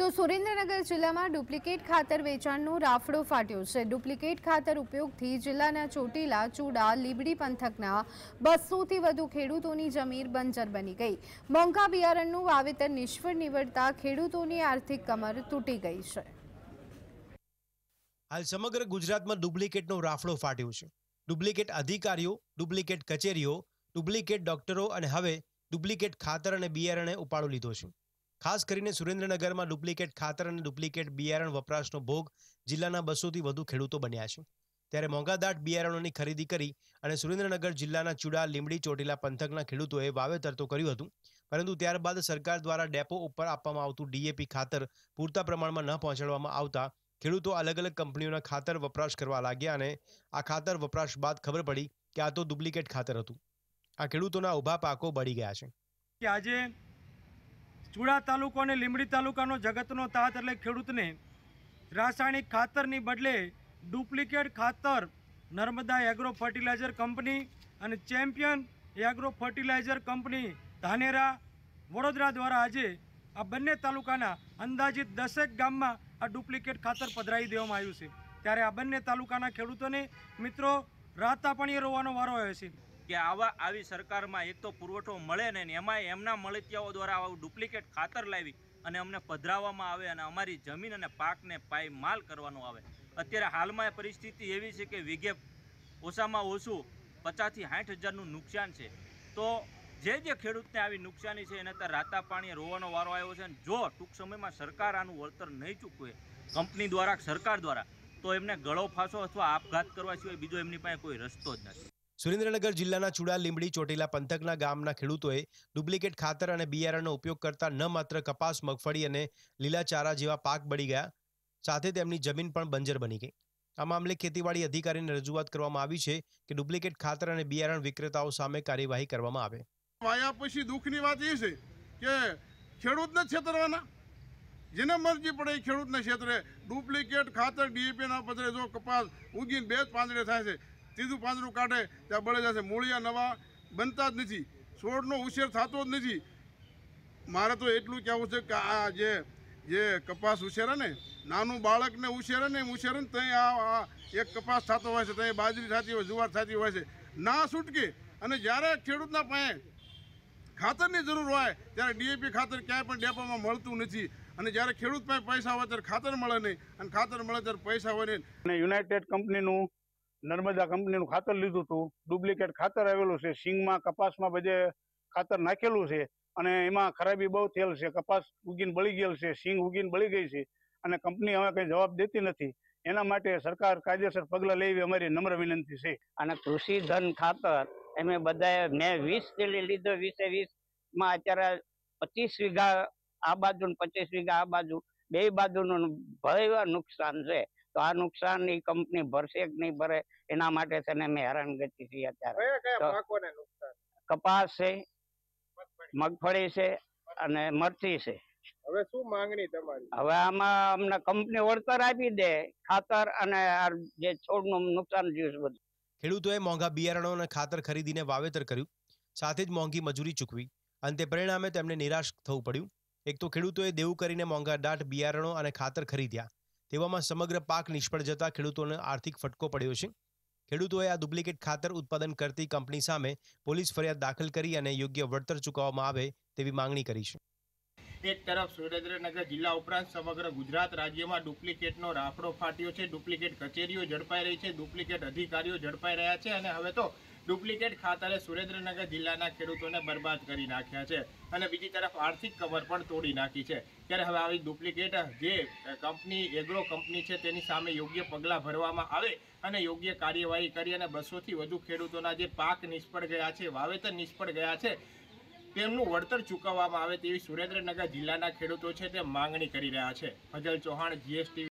તો સુરેન્દ્રનગર જિલ્લામાં ડુપ્લિકેટ ખાતર વેચાણનો રાફડો ફાટ્યો છે ડુપ્લિકેટ ખાતર ઉપયોગથી જિલ્લાના ચોટીલા ચૂડા લીબડી પંથકના બસોથી વધુ ખેડૂતોની જમીન બંજર બની ગઈ મોંઘા બિયારણનું વાવેતર નિષ્ફળ નીવડતા ખેડૂતોની આર્થિક કમર તૂટી ગઈ છે હાલ સમગ્ર ગુજરાતમાં ડુપ્લિકેટનો રાફડો ફાટ્યો છે ડુપ્લિકેટ અધિકારીઓ ડુપ્લિકેટ કચેરીઓ ડુપ્લિકેટ ડોક્ટરો અને હવે ડુપ્લિકેટ ખાતર અને બિયારણે ઉપાડો લીધો છે ખાસ કરીને સુરેન્દ્રનગરમાં ડુપ્લિકેટ ખાતર અને ડુપ્લિકેટ બિયારણ વપરાશનો ભોગ જિલ્લાના બસોથી વધુ ખેડૂતો બન્યા છે ત્યારે મોંઘાદાટ બિયારણોની ખરીદી કરી અને સુરેન્દ્રનગર જિલ્લાના ચુડા લીમડી ચોટીલા પંથકના ખેડૂતોએ વાવેતર તો કર્યું હતું પરંતુ ત્યારબાદ સરકાર દ્વારા ડેપો ઉપર આપવામાં આવતું ડીએપી ખાતર પૂરતા પ્રમાણમાં ન પહોંચાડવામાં આવતા ખેડૂતો અલગ અલગ કંપનીઓના ખાતર વપરાશ કરવા લાગ્યા અને આ ખાતર વપરાશ બાદ ખબર પડી કે આ તો ડુપ્લિકેટ ખાતર હતું આ ખેડૂતોના ઊભા પાકો બળી ગયા છે આજે ચૂડા તાલુકો અને લીમડી તાલુકાનો જગતનો તાત એટલે ખેડૂતને રાસાયણિક ખાતરની બદલે ડુપ્લિકેટ ખાતર નર્મદા એગ્રો ફર્ટિલાઇઝર કંપની અને champion agro fertiliser company Dhanera Vadodara દ્વારા આજે આ બંને તાલુકાના અંદાજિત દસેક ગામમાં આ ડુપ્લિકેટ ખાતર પધરાવી દેવામાં આવ્યું છે ત્યારે આ બંને તાલુકાના ખેડૂતોને મિત્રો રાતા પણ રોવાનો વારો આવ્યો છે કે આવા આવી સરકારમાં એક તો પુરવઠો મળે ને એમાં એમના મળતિયાઓ દ્વારા આવું ડુપ્લિકેટ ખાતર લાવી અને અમને પધરાવવામાં આવે અને અમારી જમીન અને પાકને પાયમાલ કરવાનો આવે અત્યારે હાલમાં પરિસ્થિતિ એવી છે કે વીઘે ઓછામાં ઓછું પચાસથી સાઠ હજારનું નુકસાન છે તો જે જે ખેડૂતને આવી નુકસાની છે એને અત્યારે રાતા પાણીએ રોવાનો વારો આવ્યો છે અને જો ટૂંક સમયમાં સરકાર આનું વળતર નહીં ચૂકવે કંપની દ્વારા સરકાર દ્વારા તો એમને ગળો ફાંસો અથવા આપઘાત કરવા સિવાય બીજો એમની પાસે કોઈ રસ્તો જ નથી સુરેન્દ્રનગર જિલ્લાના ચુડા લીંબડી ચોટીલા પંથકના ગામના ખેડૂતોએ ડુપ્લિકેટ ખાતર અને બિયારણનો ઉપયોગ કરતા ન માત્ર કપાસ મગફળી અને લીલા ચારા જેવા પાક બળી ગયા સાથે તેમની જમીન પણ બંજર બની ગઈ આ મામલે ખેતીવાડી અધિકારીને રજૂઆત કરવામાં આવી છે કે ડુપ્લિકેટ ખાતર અને બિયારણ વિક્રેતાઓ સામે કાર્યવાહી કરવામાં આવે વાયા પછી દુઃખની વાત એ છે કે ખેડૂતને છેતરવાના જેને મરજી પડે એ ખેડૂતને છેતરે ડુપ્લિકેટ ખાતર ડીએપીના પદરે જો કપાસ ઉગીને બે જ પાંદડે થાય છે ત્રીજું પાંજરું કાઢે ત્યાં બળે જશે મૂળિયા નવા બનતા જ નથી છોડનો ઉછેર થતો જ નથી મારે તો એટલું કહેવું છે કે આ જે જે કપાસ ઉછેરે ને નાનું બાળકને ઉછેરે ને એમ ઉછેરે ને ત્યાં આ એક કપાસ થતો હોય છે ત્યાં બાજરી થતી હોય જુવાર થતી હોય છે ના છૂટકે અને જ્યારે ખેડૂતના પાસે ખાતરની જરૂર હોય ત્યારે ડીએપી ખાતર ક્યાંય પણ ડેપોમાં મળતું નથી અને જ્યારે ખેડૂત પાસે પૈસા હોય ત્યારે ખાતર મળે નહીં અને ખાતર મળે ત્યારે પૈસા હોય નહીં યુનાઇટેડ કંપનીનું નર્મદા કંપનીનું ખાતર લીધું હતું ડુપ્લિકેટ ખાતર આવેલું છે સિંગમાં કપાસમાં બધે ખાતર નાખેલું છે અને એમાં ખરાબી બહુ થયેલ છે કપાસ ઉગીને બળી ગયેલ છે સિંગ ઉગીને બળી ગઈ છે અને કંપની હવે કંઈ જવાબ દેતી નથી એના માટે સરકાર કાયદેસર પગલાં લેવી અમારી નમ્ર વિનંતી છે અને કૃષિ ધન ખાતર અમે બધાએ મેં વીસ લીધો વીસે વીસમાં અત્યારે પચીસ વીઘા આ બાજુ પચીસ વીઘા આ બાજુ બે બાજુનું ભયવા નુકસાન છે તો આ નુકસાન એ કંપની ભરશે કે નહીં ભરે એના માટે છે ને અમે હેરાનગતિ છીએ અત્યારે કપાસ છે મગફળી છે અને મરચી છે હવે શું માંગણી તમારી હવે આમાં અમને કંપની વળતર આપી દે ખાતર અને જે છોડ નું નુકસાન થયું છે બધું ખેડૂતોએ મોંઘા બિયારણો અને ખાતર ખરીદીને વાવેતર કર્યું સાથે જ મોંઘી મજૂરી ચૂકવી અને તે પરિણામે તેમને નિરાશ થવું પડ્યું એક તો ખેડૂતોએ દેવું કરીને મોંઘા દાટ બિયારણો અને ખાતર ખરીદ્યા તેવામાં સમગ્ર પાક નિષ્ફળ જતા ખેડૂતોને આર્થિક ફટકો પડ્યો છે ખેડૂતોએ આ ડુપ્લિકેટ ખાતર ઉત્પાદન કરતી કંપની સામે પોલીસ ફરિયાદ દાખલ કરી અને યોગ્ય વળતર ચૂકવવામાં આવે તેવી માંગણી કરી છે એક તરફ સુરેન્દ્રનગર જિલ્લા ઉપરાંત સમગ્ર ગુજરાત રાજ્યમાં ડુપ્લિકેટનો રાફડો ફાટ્યો છે ડુપ્લિકેટ કચેરીઓ ઝડપાઈ રહી છે ડુપ્લિકેટ અધિકારીઓ ઝડપાઈ રહ્યા છે અને હવે તો ડુપ્લિકેટ ખાતરે સુરેન્દ્રનગર જિલ્લાના ખેડૂતોને બરબાદ કરી નાખ્યા છે અને બીજી તરફ આર્થિક કવર પણ તોડી નાખી છે ત્યારે હવે આવી ડુપ્લિકેટ જે કંપની એગ્રો કંપની છે તેની સામે યોગ્ય પગલાં ભરવામાં આવે અને યોગ્ય કાર્યવાહી કરી અને બસોથી વધુ ખેડૂતોના જે પાક નિષ્ફળ ગયા છે વાવેતર નિષ્ફળ ગયા છે તેમનું વળતર ચૂકવવામાં આવે તેવી સુરેન્દ્રનગર જિલ્લાના ખેડૂતો છે તે માંગણી કરી રહ્યા છે ફજલ ચૌહાણ જીએસટી